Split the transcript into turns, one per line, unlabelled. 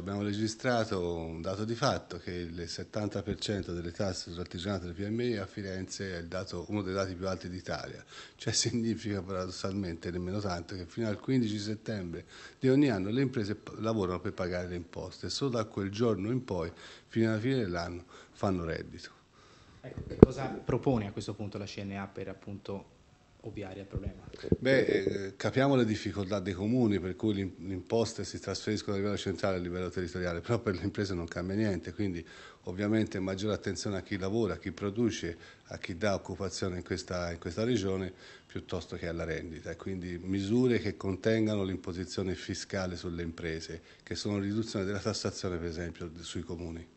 Abbiamo registrato un dato di fatto che il 70% delle tasse sull'artigianato delle PMI a Firenze è dato, uno dei dati più alti d'Italia, cioè significa paradossalmente nemmeno tanto che fino al 15 settembre di ogni anno le imprese lavorano per pagare le imposte e solo da quel giorno in poi, fino alla fine dell'anno, fanno reddito. Ecco, cosa propone a questo punto la CNA per appunto ovviare al problema. Beh, eh, capiamo le difficoltà dei comuni per cui le imposte si trasferiscono a livello centrale e a livello territoriale, però per le imprese non cambia niente, quindi ovviamente maggiore attenzione a chi lavora, a chi produce, a chi dà occupazione in questa, in questa regione piuttosto che alla rendita e quindi misure che contengano l'imposizione fiscale sulle imprese, che sono riduzione della tassazione per esempio sui comuni.